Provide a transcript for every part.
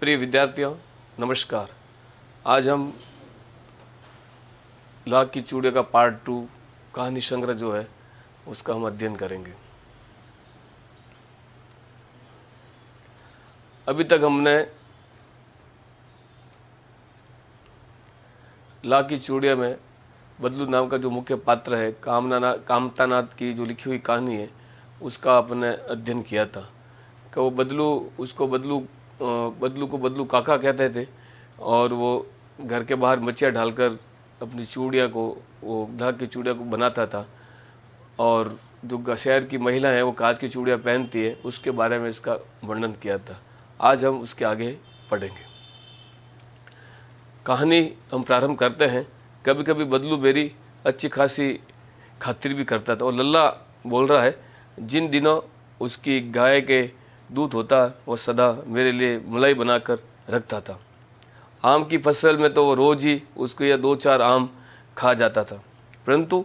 प्रिय विद्यार्थियों नमस्कार आज हम लाख की चूड़े का पार्ट टू कहानी संग्रह जो है उसका हम अध्ययन करेंगे अभी तक हमने लाख की चूड़िया में बदलू नाम का जो मुख्य पात्र है कामना कामतानाथ की जो लिखी हुई कहानी है उसका अपने अध्ययन किया था कि वो बदलू उसको बदलू बदलू को बदलू काका कहते थे और वो घर के बाहर मच्छियाँ डालकर अपनी चूड़ियाँ को वो धाग की चूड़िया को बनाता था और जो शहर की महिला है वो कांच की चूड़ियाँ पहनती है उसके बारे में इसका वर्णन किया था आज हम उसके आगे पढ़ेंगे कहानी हम प्रारंभ करते हैं कभी कभी बदलू बेरी अच्छी खासी खातिर भी करता था और लल्ला बोल रहा है जिन दिनों उसकी गाय के दूध होता वो सदा मेरे लिए मलाई बनाकर रखता था आम की फसल में तो वो रोज़ ही उसको या दो चार आम खा जाता था परंतु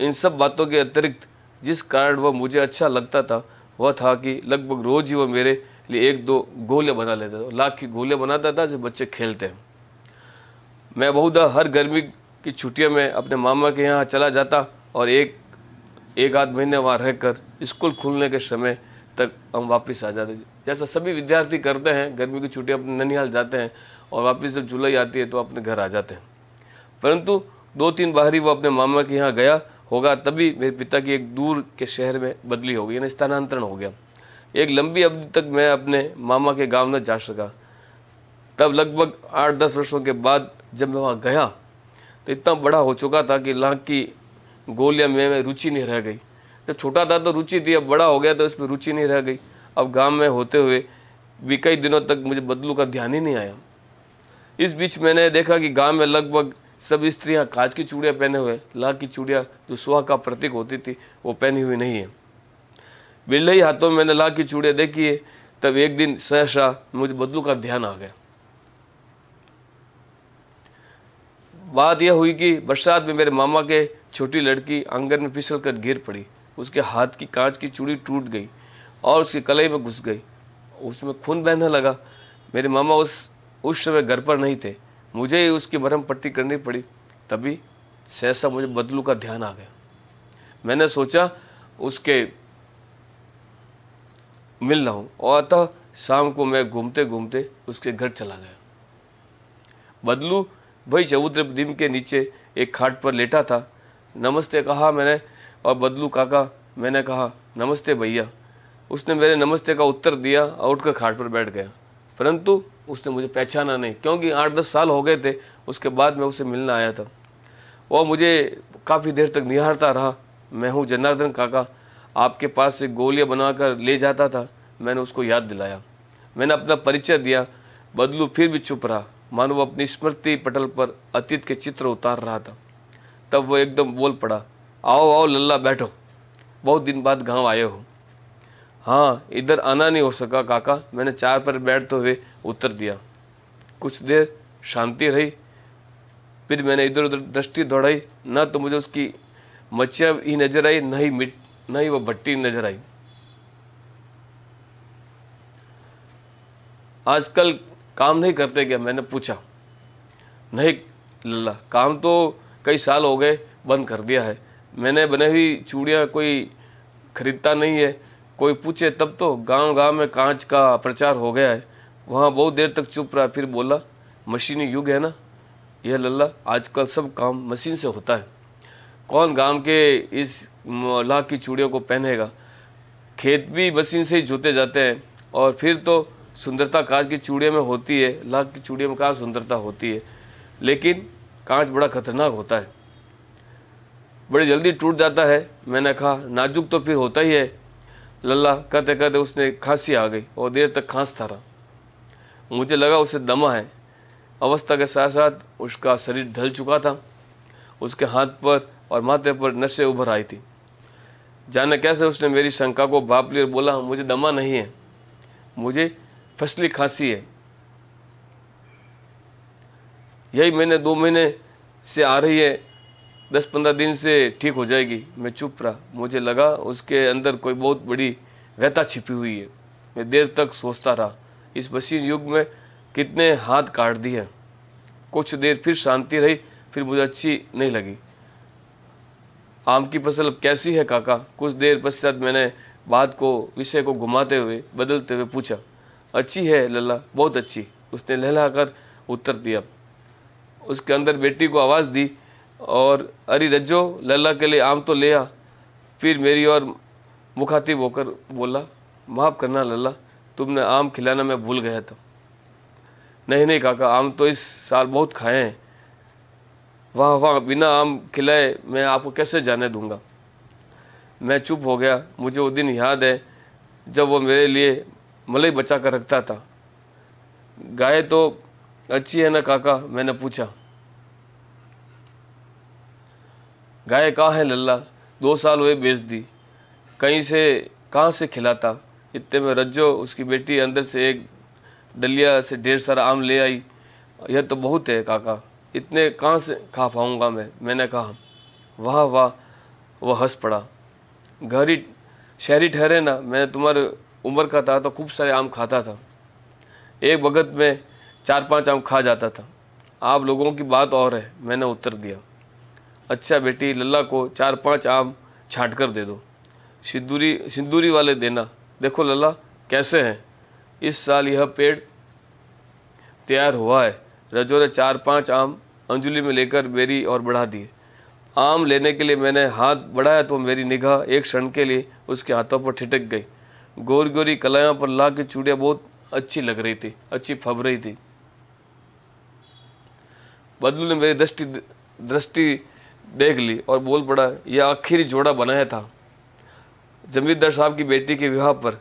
इन सब बातों के अतिरिक्त जिस कारण वह मुझे अच्छा लगता था वह था कि लगभग रोज़ ही वह मेरे लिए एक दो गोले बना लेता था लाख की गोले बनाता था जो बच्चे खेलते हैं मैं बहुधा हर गर्मी की छुट्टियों में अपने मामा के यहाँ चला जाता और एक एक आध महीने वहाँ रहकर स्कूल खुलने के समय तक हम वापस आ जाते हैं जैसा सभी विद्यार्थी करते हैं गर्मी की छुट्टी अपने ननिहाल जाते हैं और वापस जब जुलाई आती है तो अपने घर आ जाते हैं परंतु दो तीन बाहरी वो अपने मामा के यहाँ गया होगा तभी मेरे पिता की एक दूर के शहर में बदली हो गई यानी स्थानांतरण हो गया एक लंबी अवधि तक मैं अपने मामा के गांव न जा सका तब लगभग आठ दस वर्षों के बाद जब मैं वहाँ गया तो इतना बड़ा हो चुका था कि लाख की गोलियाँ में रुचि नहीं रह गई जब तो छोटा था तो रुचि थी अब बड़ा हो गया तो इसमें रुचि नहीं रह गई अब गांव में होते हुए भी कई दिनों तक मुझे बदलू का ध्यान ही नहीं आया इस बीच मैंने देखा कि गांव में लगभग सब स्त्रियां कांच की चूड़ियाँ पहने हुए लाख की चूड़ियाँ जो सुहा का प्रतीक होती थी वो पहनी हुई नहीं है बिरले ही हाथों में मैंने लाख की चूड़ियाँ देखी है तब एक दिन सहसा मुझे बदलू का ध्यान आ गया बात यह हुई कि बरसात में मेरे मामा के छोटी लड़की आंगन में फिसल कर गिर पड़ी उसके हाथ की कांच की चूड़ी टूट गई और उसके कलई में घुस गई उसमें खून बहने लगा मेरे मामा उस उस समय घर पर नहीं थे मुझे ही उसकी भरम पट्टी करनी पड़ी तभी सहसा मुझे बदलू का ध्यान आ गया मैंने सोचा उसके मिल रहा हूँ और अतः शाम को मैं घूमते घूमते उसके घर चला गया बदलू भाई चबूतरे के नीचे एक खाट पर लेटा था नमस्ते कहा मैंने और बदलू काका मैंने कहा नमस्ते भैया उसने मेरे नमस्ते का उत्तर दिया और उठकर खाट पर बैठ गया परंतु उसने मुझे पहचाना नहीं क्योंकि आठ दस साल हो गए थे उसके बाद मैं उसे मिलना आया था वह मुझे काफ़ी देर तक निहारता रहा मैं हूँ जनार्दन काका आपके पास से गोलियाँ बनाकर ले जाता था मैंने उसको याद दिलाया मैंने अपना परिचय दिया बदलू फिर भी चुप रहा मानो वह अपनी स्मृति पटल पर अतीत के चित्र उतार रहा था तब वो एकदम बोल पड़ा आओ आओ लल्ला बैठो बहुत दिन बाद गांव आए हो हाँ इधर आना नहीं हो सका काका मैंने चार पर बैठते हुए उत्तर दिया कुछ देर शांति रही फिर मैंने इधर उधर दृष्टि दौड़ाई न तो मुझे उसकी मच्छिया ही नजर आई न ही मिट न ही वो भट्टी नजर आई आजकल काम नहीं करते क्या मैंने पूछा नहीं लल्ला काम तो कई साल हो गए बंद कर दिया है मैंने बने हुई चूड़ियाँ कोई खरीदता नहीं है कोई पूछे तब तो गांव गांव में कांच का प्रचार हो गया है वहाँ बहुत देर तक चुप रहा फिर बोला मशीनी युग है ना यह लल्ला आजकल सब काम मशीन से होता है कौन गांव के इस लाख की चूड़ियों को पहनेगा खेत भी मशीन से ही जोते जाते हैं और फिर तो सुंदरता कांच की चूड़ियों में होती है लाख की चूड़ियों में कहाँ सुंदरता होती है लेकिन कांच बड़ा खतरनाक होता है बड़े जल्दी टूट जाता है मैंने कहा नाजुक तो फिर होता ही है लल्ला कहते कहते उसने खांसी आ गई और देर तक खांसता था मुझे लगा उसे दमा है अवस्था के साथ साथ उसका शरीर ढल चुका था उसके हाथ पर और माथे पर नशे उभर आई थी जाने कैसे उसने मेरी शंका को भाप लिया बोला मुझे दमा नहीं है मुझे फसली खांसी है यही मैंने दो महीने से आ रही है दस पंद्रह दिन से ठीक हो जाएगी मैं चुप रहा मुझे लगा उसके अंदर कोई बहुत बड़ी व्यथा छिपी हुई है मैं देर तक सोचता रहा इस मशीन युग में कितने हाथ काट दिए कुछ देर फिर शांति रही फिर मुझे अच्छी नहीं लगी आम की फसल अब कैसी है काका कुछ देर पश्चात मैंने बात को विषय को घुमाते हुए बदलते हुए पूछा अच्छी है लल्ला बहुत अच्छी उसने लहला कर उत्तर दिया उसके अंदर बेटी को आवाज़ दी और अरे रज्जो लल्ला के लिए आम तो ले आ फिर मेरी और मुखातिब होकर बोला माफ़ करना लल्ला तुमने आम खिलाना मैं भूल गया था नहीं नहीं काका आम तो इस साल बहुत खाए हैं वाह वाह बिना आम खिलाए मैं आपको कैसे जाने दूंगा मैं चुप हो गया मुझे वो दिन याद है जब वो मेरे लिए मलई बचा कर रखता था गाय तो अच्छी है ना काका मैंने पूछा गाय कहाँ है लल्ला दो साल हुए बेच दी कहीं से कहाँ से खिलाता इतने में रज्जो उसकी बेटी अंदर से एक डलिया से ढेर सारा आम ले आई यह तो बहुत है काका इतने कहाँ से खा पाऊँगा मैं मैंने कहा वाह वाह वह हंस पड़ा घर ही शहरी ठहरे ना मैं तुम्हारे उम्र का था तो खूब सारे आम खाता था एक वक्त में चार पांच आम खा जाता था आप लोगों की बात और है मैंने उत्तर दिया अच्छा बेटी लल्ला को चार पांच आम छाँट कर दे दो सिंदूरी सिंदूरी वाले देना देखो लल्ला कैसे हैं इस साल यह पेड़ तैयार हुआ है रजो ने चार पांच आम अंजलि में लेकर मेरी और बढ़ा दिए आम लेने के लिए मैंने हाथ बढ़ाया तो मेरी निगाह एक क्षण के लिए उसके हाथों पर ठिटक गई गोरी गोरी कलाया पर ला की चूड़ियाँ बहुत अच्छी लग रही थी अच्छी फब रही थी बदलू ने मेरी दृष्टि दृष्टि देख ली और बोल पड़ा यह आखिरी जोड़ा बनाया था जमींदार साहब की बेटी के विवाह पर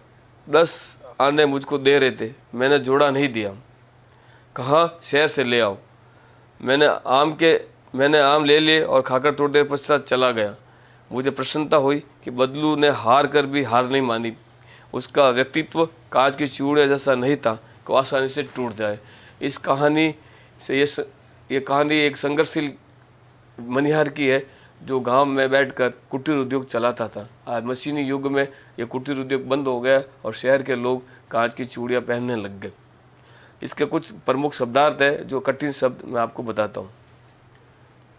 दस आने मुझको दे रहे थे मैंने जोड़ा नहीं दिया कहा शहर से ले आओ मैंने आम के मैंने आम ले लिए और खाकर थोड़ी देर पश्चात चला गया मुझे प्रसन्नता हुई कि बदलू ने हार कर भी हार नहीं मानी उसका व्यक्तित्व कांच की चूड़े जैसा नहीं था को आसानी से टूट जाए इस कहानी से ये ये कहानी एक संघर्षशील मनिहार की है जो गांव में बैठकर कुटीर उद्योग चलाता था आज मशीनी युग में ये कुटीर उद्योग बंद हो गया और शहर के लोग कांच की चूड़ियाँ पहनने लग गए इसके कुछ प्रमुख शब्दार्थ है जो कठिन शब्द मैं आपको बताता हूँ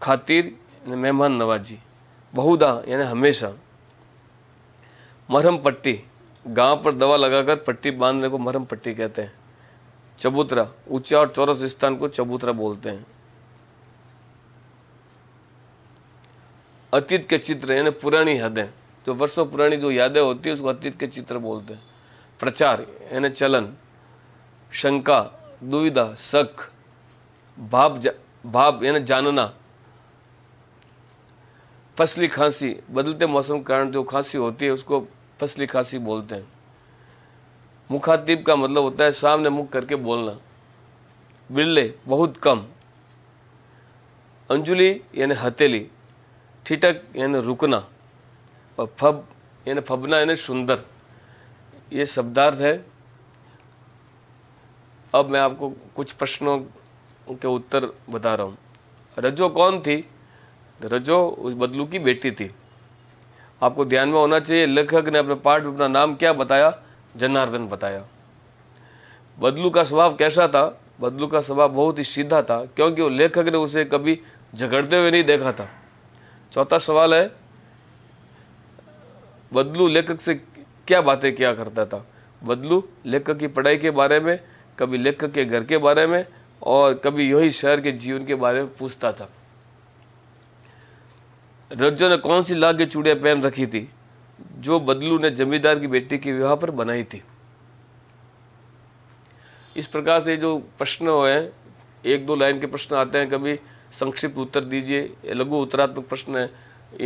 खातिर मेहमान नवाजी बहुदा यानी हमेशा मरहम पट्टी गांव पर दवा लगाकर पट्टी बांधने को मरहम पट्टी कहते हैं चबूतरा ऊंचा और चौरस स्थान को चबूतरा बोलते हैं अतीत के चित्र यानी पुरानी हदें जो वर्षों पुरानी जो यादें होती है उसको अतीत के चित्र बोलते हैं प्रचार यानी चलन शंका दुविधा शक भाव जा, भाव यानी जानना फसली खांसी बदलते मौसम के कारण जो खांसी होती है उसको फसली खांसी बोलते हैं मुखातिब का मतलब होता है सामने मुख करके बोलना बिल्ले बहुत कम अंजुली यानी हथेली ठिठक यानी रुकना और फब यानी फबना यानी सुंदर ये शब्दार्थ है अब मैं आपको कुछ प्रश्नों के उत्तर बता रहा हूँ रजो कौन थी रजो उस बदलू की बेटी थी आपको ध्यान में होना चाहिए लेखक ने अपने पाठ में अपना नाम क्या बताया जनार्दन बताया बदलू का स्वभाव कैसा था बदलू का स्वभाव बहुत ही सीधा था क्योंकि वो लेखक ने उसे कभी झगड़ते हुए नहीं देखा था चौथा सवाल है बदलू लेखक से क्या बातें किया करता था बदलू लेखक की पढ़ाई के बारे में कभी लेखक के घर के बारे में और कभी यही शहर के जीवन के बारे में पूछता था रज्जो ने कौन सी लाग की चूड़ियाँ पहन रखी थी जो बदलू ने जमींदार की बेटी के विवाह पर बनाई थी इस प्रकार से जो प्रश्न हुए हैं एक दो लाइन के प्रश्न आते हैं कभी संक्षिप्त उत्तर दीजिए लघु उत्तरात्मक प्रश्न है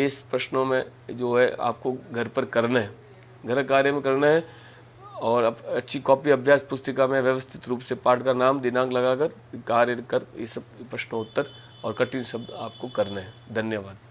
इस प्रश्नों में जो है आपको घर पर करना है घर कार्य में करना है और अब अच्छी कॉपी अभ्यास पुस्तिका में व्यवस्थित रूप से पाठ का नाम दिनांक लगाकर कार्य कर ये सब प्रश्नोत्तर और कठिन शब्द आपको करने हैं धन्यवाद